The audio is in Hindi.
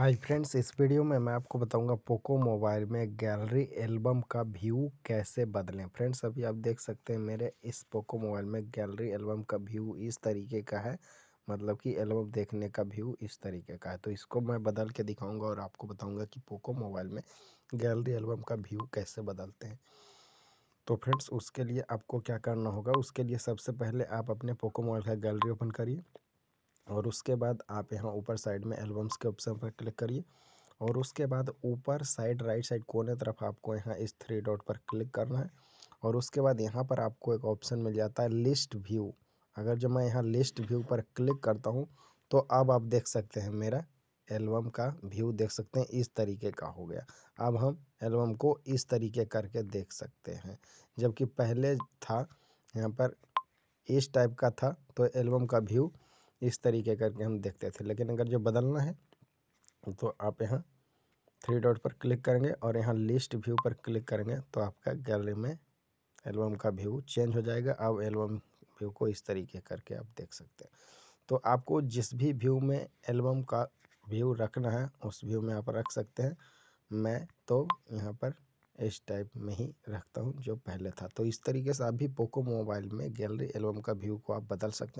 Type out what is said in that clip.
हाय फ्रेंड्स इस वीडियो में मैं आपको बताऊंगा पोको मोबाइल में गैलरी एल्बम का व्यू कैसे बदलें फ्रेंड्स अभी आप देख सकते हैं मेरे इस पोको मोबाइल में गैलरी एल्बम का व्यू इस तरीके का है मतलब कि एल्बम देखने का व्यू इस तरीके का है तो इसको मैं बदल के दिखाऊंगा और आपको बताऊंगा कि पोको मोबाइल में गैलरी एल्बम का व्यू कैसे बदलते हैं तो फ्रेंड्स उसके लिए आपको क्या करना होगा उसके लिए सबसे पहले आप अपने पोको मोबाइल का गैलरी ओपन करिए और उसके बाद आप यहाँ ऊपर साइड में एल्बम्स के ऑप्शन पर क्लिक करिए और उसके बाद ऊपर साइड राइट साइड कोने तरफ आपको यहाँ इस थ्री डॉट पर क्लिक करना है और उसके बाद यहाँ पर आपको एक ऑप्शन मिल जाता है लिस्ट व्यू अगर जब मैं यहाँ लिस्ट व्यू पर क्लिक करता हूँ तो अब आप देख सकते हैं मेरा एल्बम का व्यू देख सकते हैं इस तरीके का हो गया अब हम एल्बम को इस तरीके करके देख सकते हैं जबकि पहले था यहाँ पर इस टाइप का था तो एल्बम का व्यू इस तरीके करके हम देखते थे लेकिन अगर जो बदलना है तो आप यहाँ थ्री डॉट पर क्लिक करेंगे और यहाँ लिस्ट व्यू पर क्लिक करेंगे तो आपका गैलरी में एल्बम का व्यू चेंज हो जाएगा अब एल्बम व्यू को इस तरीके करके आप देख सकते हैं तो आपको जिस भी व्यू में एल्बम का व्यू रखना है उस व्यू में आप रख सकते हैं मैं तो यहाँ पर इस टाइप में ही रखता हूँ जो पहले था तो इस तरीके से आप भी पोको मोबाइल में गैलरी एल्बम का व्यू को आप बदल सकते हैं